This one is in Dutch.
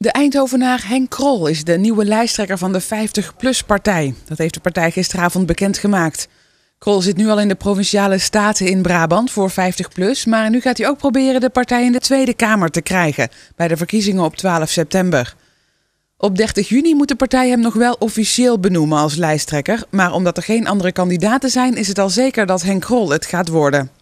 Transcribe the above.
De Eindhovenaar Henk Krol is de nieuwe lijsttrekker van de 50PLUS-partij. Dat heeft de partij gisteravond bekendgemaakt. Krol zit nu al in de Provinciale Staten in Brabant voor 50 maar nu gaat hij ook proberen de partij in de Tweede Kamer te krijgen... bij de verkiezingen op 12 september. Op 30 juni moet de partij hem nog wel officieel benoemen als lijsttrekker... maar omdat er geen andere kandidaten zijn is het al zeker dat Henk Krol het gaat worden.